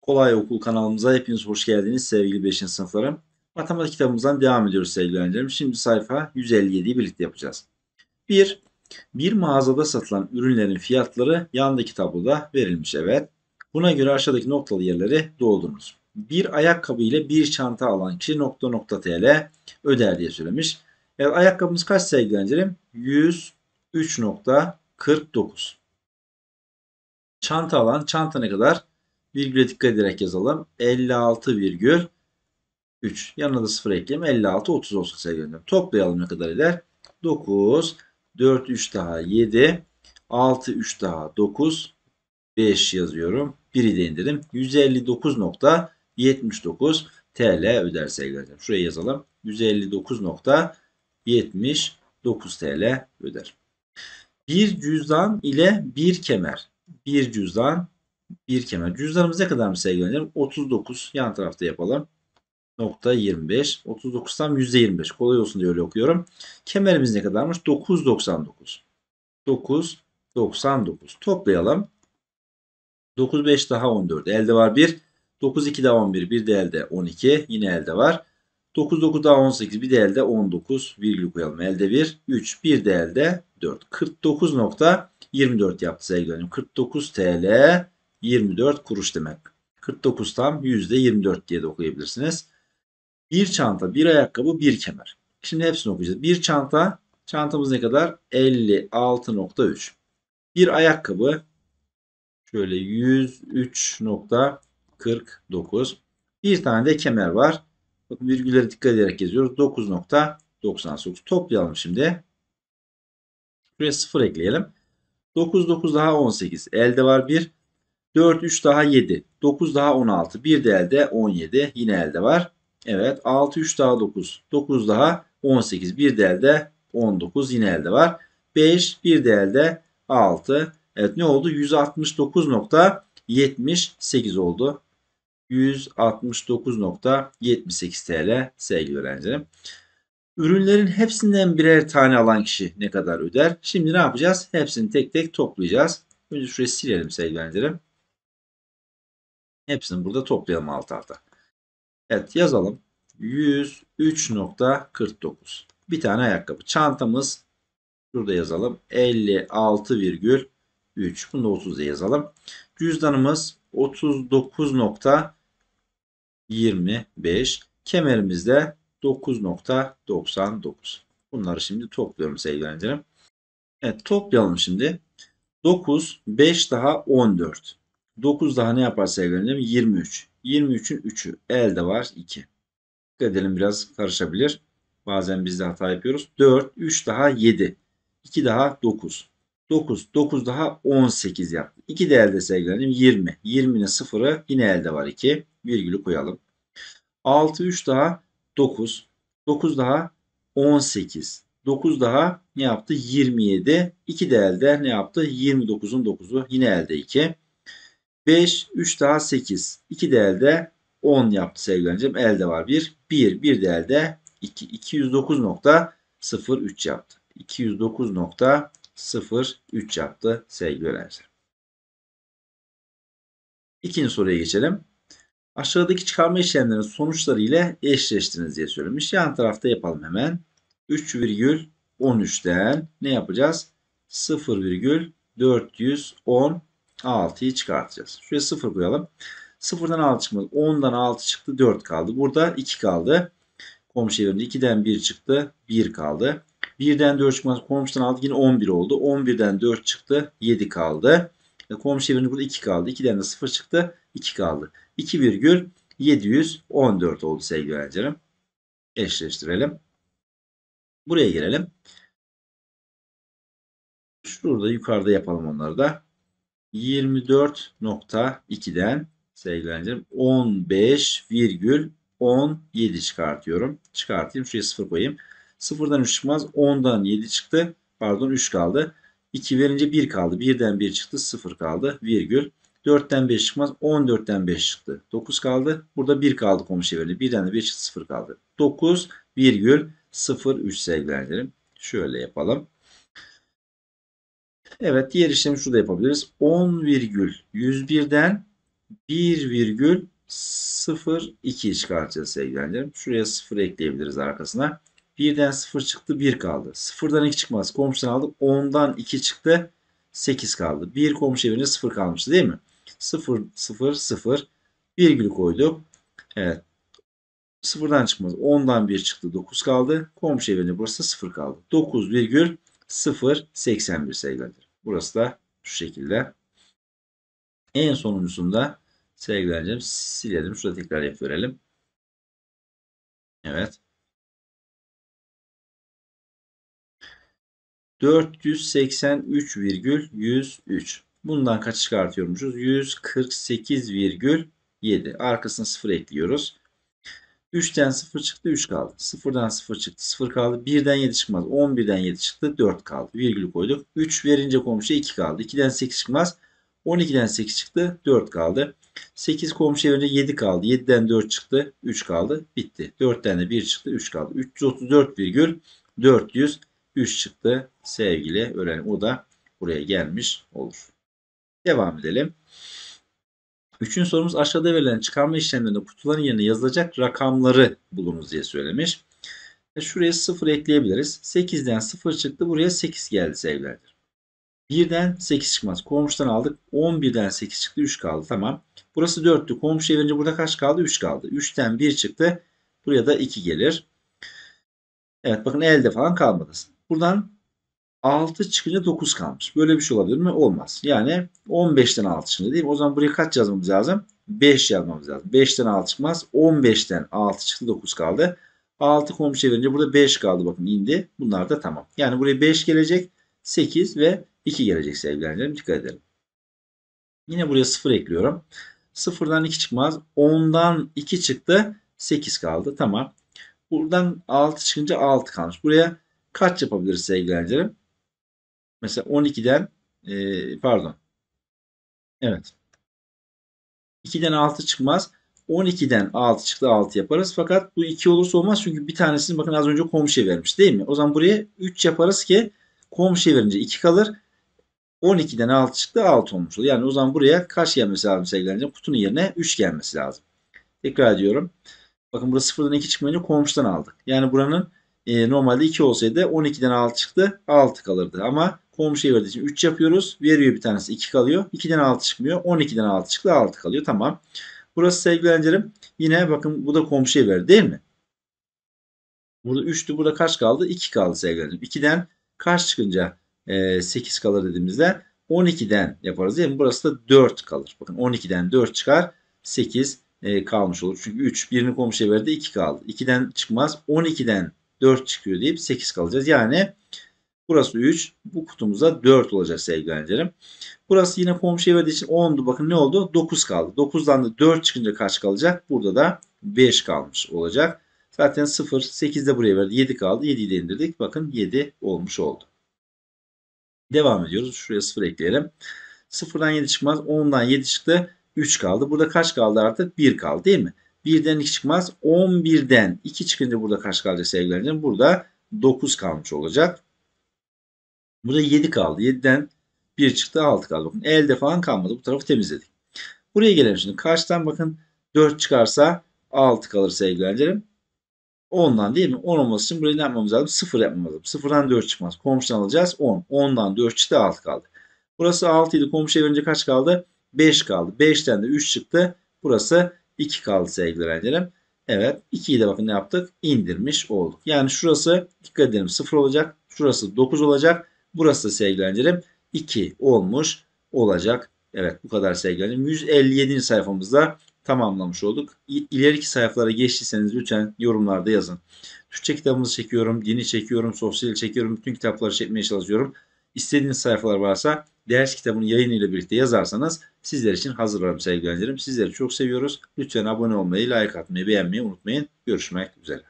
Kolay Okul kanalımıza hepiniz hoş geldiniz sevgili 5. sınıflarım. Matematik kitabımızdan devam ediyoruz sevgili öğrencilerim. Şimdi sayfa 157'yi birlikte yapacağız. 1. Bir mağazada satılan ürünlerin fiyatları yandaki tabloda verilmiş. Evet. Buna göre aşağıdaki noktalı yerleri doldurunuz. Bir ayakkabı ile bir çanta alan kişi nokta nokta TL öder diye söylemiş. Evet, ayakkabımız kaç sevgili öğrencilerim? 103.49 çanta alan çantana kadar? Virgüle dikkat ederek yazalım. 56 virgül 3. Yanına da 0 ekleyeyim. 56 30 olsun sevgili Toplayalım ne kadar eder? 9 4 3 daha 7 6 3 daha 9 5 yazıyorum. 1'i de indirdim. 159.79 TL öder sevgili Şuraya yazalım. 159.79 TL öder. Bir cüzdan ile bir kemer bir cüzdan bir kemer. Cüzdanımız ne kadarmış sevgili öğrencilerim? 39 yan tarafta yapalım. Nokta 25. 39 %25. Kolay olsun diye öyle okuyorum. Kemerimiz ne kadarmış? 9.99. 9.99. Toplayalım. 9 daha 14. Elde var 1. 9 daha 11. Bir de elde 12. Yine elde var. 9 9 daha 18 bir değerde elde 19 virgül koyalım. Elde 1 3 bir de elde 4. 49.24 yaptı sevgili hanım. 49 TL 24 kuruş demek. 49 tam %24 diye de okuyabilirsiniz. Bir çanta, bir ayakkabı, bir kemer. Şimdi hepsini okuyacağız. Bir çanta, çantamız ne kadar? 56.3. Bir ayakkabı, şöyle 103.49. Bir tane de kemer var. Bakın virgüllere dikkat ederek yazıyoruz. 9.99 toplayalım şimdi. Şuraya 0 ekleyelim. 9 9 daha 18. Elde var 1. 4 3 daha 7. 9 daha 16. 1 de elde 17. Yine elde var. Evet 6 3 daha 9. 9 daha 18. 1 de elde 19. Yine elde var. 5 1 de elde 6. Evet ne oldu? 169.78 oldu. 169.78 TL sevgili öğrencilerim. Ürünlerin hepsinden birer tane alan kişi ne kadar öder? Şimdi ne yapacağız? Hepsini tek tek toplayacağız. Önce şurayı silelim sevgili öğrencilerim. Hepsini burada toplayalım alt alta. Evet yazalım. 103.49 bir tane ayakkabı. Çantamız şurada yazalım. 56,3. Bunu da 30'da yazalım. Cüzdanımız 39.49 25. Kemerimiz de 9.99. Bunları şimdi topluyorum sevgili öğrencilerim. Evet toplayalım şimdi. 9, 5 daha 14. 9 daha ne yapar sevgili öğrencilerim? 23. 23'ün 3'ü. Elde var 2. Dikkat edelim biraz karışabilir. Bazen biz de hata yapıyoruz. 4, 3 daha 7. 2 daha 9. 9, 9 daha 18 yaptı. 2 de elde sevgili öğrencilerim 20. 20'nin 0'ı yine elde var 2 virgülü koyalım. 6 3 daha 9. 9 daha 18. 9 daha ne yaptı? 27. 2 de elde ne yaptı? 29'un 9'u yine elde 2. 5 3 daha 8. 2 de elde 10 yaptı sevgilencem. Elde var 1. 1 1 de elde 2. 209.03 yaptı. 209.03 yaptı sevgili öğrenciler. İkinci soruya geçelim. Aşağıdaki çıkarma işlemlerinin sonuçları ile eşleştiniz diye söylemiş. Yan tarafta yapalım hemen. 3,13'ten ne yapacağız? 0,416'yı çıkartacağız. Şuraya 0 koyalım. 0'dan 6 çıkmadı. 10'dan 6 çıktı 4 kaldı. Burada 2 kaldı. Komşu çevirince 2'den 1 çıktı 1 kaldı. 1'den 4 çıkmadı. Komşudan 6 yine 11 oldu. 11'den 4 çıktı 7 kaldı. E, Komşu çevirince burada 2 kaldı. 2'den de 0 çıktı. 2 kaldı. 2,714 oldu sevgili öğrencilerim. Eşleştirelim. Buraya gelelim. Şurada yukarıda yapalım onları da. 24.2'den sevgili öğrencilerim 15,17 çıkartıyorum. Çıkartayım. Şuraya 0 koyayım. 0'dan 3 çıkmaz. 10'dan 7 çıktı. Pardon 3 kaldı. 2 verince 1 kaldı. 1'den 1 çıktı. 0 kaldı. Virgül 4'ten 5 çıkmaz. 14'ten 5 çıktı. 9 kaldı. Burada 1 kaldı komşu çevirili. 1'den de 5 çıktı 0 kaldı. 9, 9,03 sevgili arkadaşlarım. Şöyle yapalım. Evet diğer işlemi şurada yapabiliriz. 10,101'den 1,02 çıkartacağız sevgili arkadaşlarım. Şuraya 0 ekleyebiliriz arkasına. 1'den 0 çıktı 1 kaldı. 0'dan 2 çıkmaz. Komşudan aldık. 10'dan 2 çıktı 8 kaldı. 1 komşu evinde 0 kalmıştı değil mi? 0, 0, 0 virgül koydum. Evet. Sıfırdan çıkmadı, 10'dan 1 çıktı. 9 kaldı. Komşu evinde burası 0 kaldı. 9 virgül 0, 81 sayılardır. Burası da şu şekilde. En sonuncusunda sevgilerim silelim. Şurada tekrar yapıverelim. Evet. 483,103 Bundan kaç çıkartıyormuşuz? 148,7. Arkasına 0 ekliyoruz. 3'ten 0 çıktı 3 kaldı. 0'dan 0 çıktı 0 kaldı. 1'den 7 çıkmaz. 11'den 7 çıktı 4 kaldı. Virgül koyduk. 3 verince komşuya 2 kaldı. 2'den 8 çıkmaz. 12'den 8 çıktı 4 kaldı. 8 komşuya verince 7 kaldı. 7'den 4 çıktı 3 kaldı. Bitti. 4'ten de 1 çıktı 3 kaldı. 334,403 çıktı sevgili öğrenim. O da buraya gelmiş olur. Devam edelim. Üçüncü sorumuz aşağıda verilen çıkarma işlemlerinde kutuların yerine yazılacak rakamları bulunuz diye söylemiş. E, şuraya 0 ekleyebiliriz. 8'den 0 çıktı. Buraya 8 geldi sevgilerdir. 1'den 8 çıkmaz. Komşudan aldık. 11'den 8 çıktı. 3 kaldı. Tamam. Burası 4'tü. Komşuya verince burada kaç kaldı? 3 kaldı. 3'ten 1 çıktı. Buraya da 2 gelir. Evet bakın elde falan kalmadı. Buradan 6 çıkınca 9 kalmış. Böyle bir şey olabilir mi? Olmaz. Yani 15'ten 6 çıkınca değil mi? O zaman buraya kaç yazmamız lazım? 5 yazmamız lazım. 5'ten 6 çıkmaz. 15'ten 6 çıktı 9 kaldı. 6 komşu çevirince burada 5 kaldı bakın indi. Bunlar da tamam. Yani buraya 5 gelecek. 8 ve 2 gelecek sevgili öğrencilerim. Dikkat edelim. Yine buraya 0 ekliyorum. 0'dan 2 çıkmaz. 10'dan 2 çıktı. 8 kaldı. Tamam. Buradan 6 çıkınca 6 kalmış. Buraya kaç yapabiliriz sevgili öğrencilerim? Mesela 12'den e, pardon. Evet. 2'den 6 çıkmaz. 12'den 6 çıktı 6 yaparız. Fakat bu 2 olursa olmaz. Çünkü bir tanesini bakın az önce komşuya vermiş değil mi? O zaman buraya 3 yaparız ki komşuya verince 2 kalır. 12'den 6 çıktı 6 olmuş olur. Yani o zaman buraya kaç gelmesi lazım sevgili Kutunun yerine 3 gelmesi lazım. Tekrar ediyorum. Bakın burası 0'dan 2 çıkmayınca komşudan aldık. Yani buranın e, normalde 2 olsaydı 12'den 6 çıktı 6 kalırdı. Ama komşuya verdiği için 3 yapıyoruz. Veriyor bir tanesi 2 kalıyor. 2'den 6 çıkmıyor. 12'den 6 çıktı 6 kalıyor. Tamam. Burası sevgili öğrencilerim yine bakın bu da komşuya verdi değil mi? Burada 3'tü burada kaç kaldı? 2 kaldı sevgili öğrencilerim. 2'den kaç çıkınca e, 8 kalır dediğimizde 12'den yaparız değil mi? Burası da 4 kalır. Bakın 12'den 4 çıkar 8 e, kalmış olur. Çünkü 3 birini komşuya verdi 2 kaldı. 2'den çıkmaz 12'den 4 çıkıyor deyip 8 kalacağız. Yani Burası 3. Bu kutumuza 4 olacak sevgili öğrencilerim. Burası yine komşuya verdiği için 10'du. Bakın ne oldu? 9 kaldı. 9'dan da 4 çıkınca kaç kalacak? Burada da 5 kalmış olacak. Zaten 0, 8 de buraya verdi. 7 kaldı. 7'yi de indirdik. Bakın 7 olmuş oldu. Devam ediyoruz. Şuraya 0 ekleyelim. 0'dan 7 çıkmaz. 10'dan 7 çıktı. 3 kaldı. Burada kaç kaldı artık? 1 kaldı değil mi? 1'den 2 çıkmaz. 11'den 2 çıkınca burada kaç kalacak sevgili öğrencilerim? Burada 9 kalmış olacak. Burada 7 kaldı. 7'den 1 çıktı 6 kaldı. Bakın elde falan kalmadı. Bu tarafı temizledik. Buraya gelelim şimdi. karşıdan bakın 4 çıkarsa 6 kalır sevgili öğrencilerim. 10'dan değil mi? 10 olması için burayı ne yapmamız lazım? 0 yapmamız lazım. 0'dan 4 çıkmaz. Komşudan alacağız 10. 10'dan 4 çıktı 6 kaldı. Burası 6 idi. Komşuya verince kaç kaldı? 5 kaldı. 5'ten de 3 çıktı. Burası 2 kaldı sevgili öğrencilerim. Evet 2'yi de bakın ne yaptık? İndirmiş olduk. Yani şurası dikkat edelim 0 olacak. Şurası 9 olacak. Burası da sevgilencilerim 2 olmuş olacak. Evet bu kadar sevgilencilerim. 157. sayfamızda tamamlamış olduk. İleriki sayfalara geçtiyseniz lütfen yorumlarda yazın. Türkçe kitabımızı çekiyorum, dini çekiyorum, sosyal çekiyorum. Bütün kitapları çekmeye çalışıyorum. İstediğiniz sayfalar varsa ders kitabının yayını ile birlikte yazarsanız sizler için hazırlarım sevgilencilerim. Sizleri çok seviyoruz. Lütfen abone olmayı, like atmayı, beğenmeyi unutmayın. Görüşmek üzere.